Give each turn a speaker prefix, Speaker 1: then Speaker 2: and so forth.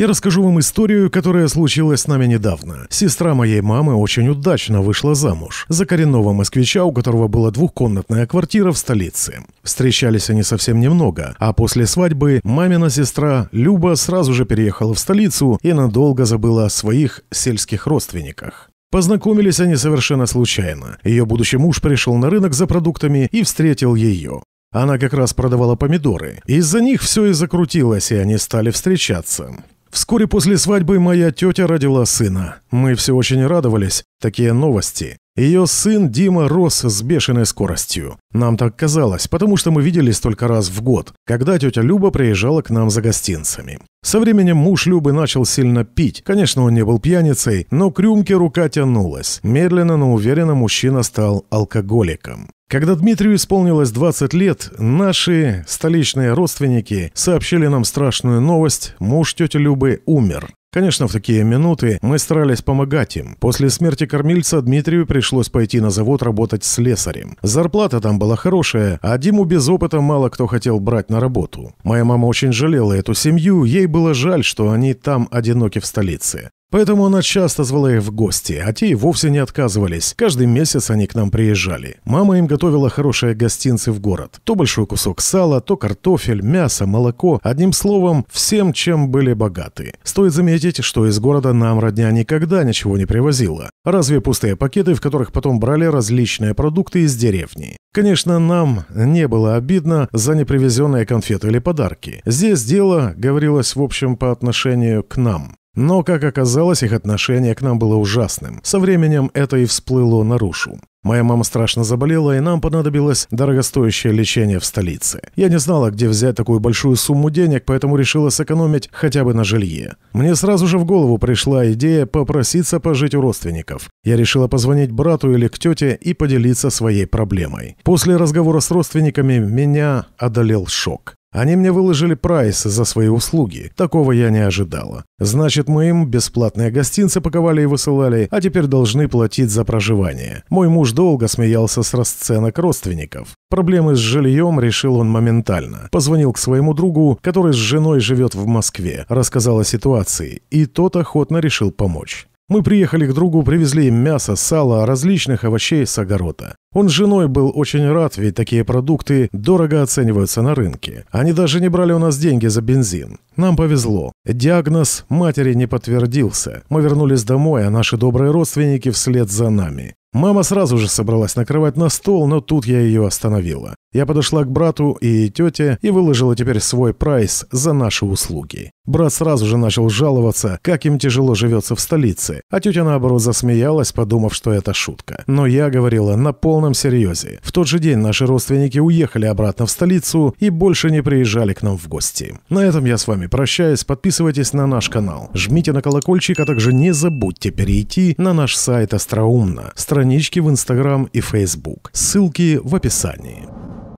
Speaker 1: Я расскажу вам историю, которая случилась с нами недавно. Сестра моей мамы очень удачно вышла замуж за коренного москвича, у которого была двухкомнатная квартира в столице. Встречались они совсем немного, а после свадьбы мамина сестра Люба сразу же переехала в столицу и надолго забыла о своих сельских родственниках. Познакомились они совершенно случайно. Ее будущий муж пришел на рынок за продуктами и встретил ее. Она как раз продавала помидоры. Из-за них все и закрутилось, и они стали встречаться. Вскоре после свадьбы моя тетя родила сына. Мы все очень радовались. Такие новости. Ее сын Дима рос с бешеной скоростью. Нам так казалось, потому что мы виделись только раз в год, когда тетя Люба приезжала к нам за гостинцами. Со временем муж Любы начал сильно пить. Конечно, он не был пьяницей, но к рюмке рука тянулась. Медленно, но уверенно мужчина стал алкоголиком. Когда Дмитрию исполнилось 20 лет, наши столичные родственники сообщили нам страшную новость – муж тети Любы умер. Конечно, в такие минуты мы старались помогать им. После смерти кормильца Дмитрию пришлось пойти на завод работать с слесарем. Зарплата там была хорошая, а Диму без опыта мало кто хотел брать на работу. Моя мама очень жалела эту семью, ей было жаль, что они там одиноки в столице. Поэтому она часто звала их в гости, а те и вовсе не отказывались. Каждый месяц они к нам приезжали. Мама им готовила хорошие гостинцы в город. То большой кусок сала, то картофель, мясо, молоко. Одним словом, всем, чем были богаты. Стоит заметить, что из города нам родня никогда ничего не привозила. Разве пустые пакеты, в которых потом брали различные продукты из деревни. Конечно, нам не было обидно за непривезенные конфеты или подарки. Здесь дело говорилось, в общем, по отношению к нам. Но, как оказалось, их отношение к нам было ужасным. Со временем это и всплыло наружу. Моя мама страшно заболела, и нам понадобилось дорогостоящее лечение в столице. Я не знала, где взять такую большую сумму денег, поэтому решила сэкономить хотя бы на жилье. Мне сразу же в голову пришла идея попроситься пожить у родственников. Я решила позвонить брату или к тете и поделиться своей проблемой. После разговора с родственниками меня одолел шок. Они мне выложили прайс за свои услуги. Такого я не ожидала. Значит, мы им бесплатные гостинцы паковали и высылали, а теперь должны платить за проживание. Мой муж долго смеялся с расценок родственников. Проблемы с жильем решил он моментально. Позвонил к своему другу, который с женой живет в Москве, рассказал о ситуации, и тот охотно решил помочь. Мы приехали к другу, привезли им мясо, сало, различных овощей с огорода. Он с женой был очень рад, ведь такие продукты дорого оцениваются на рынке. Они даже не брали у нас деньги за бензин. Нам повезло. Диагноз матери не подтвердился. Мы вернулись домой, а наши добрые родственники вслед за нами. Мама сразу же собралась накрывать на стол, но тут я ее остановила. Я подошла к брату и тете и выложила теперь свой прайс за наши услуги. Брат сразу же начал жаловаться, как им тяжело живется в столице, а тетя наоборот засмеялась, подумав, что это шутка. Но я говорила на полном серьезе. В тот же день наши родственники уехали обратно в столицу и больше не приезжали к нам в гости. На этом я с вами прощаюсь, подписывайтесь на наш канал, жмите на колокольчик, а также не забудьте перейти на наш сайт Остроумно, страницу странички в Инстаграм и Фейсбук. Ссылки в описании.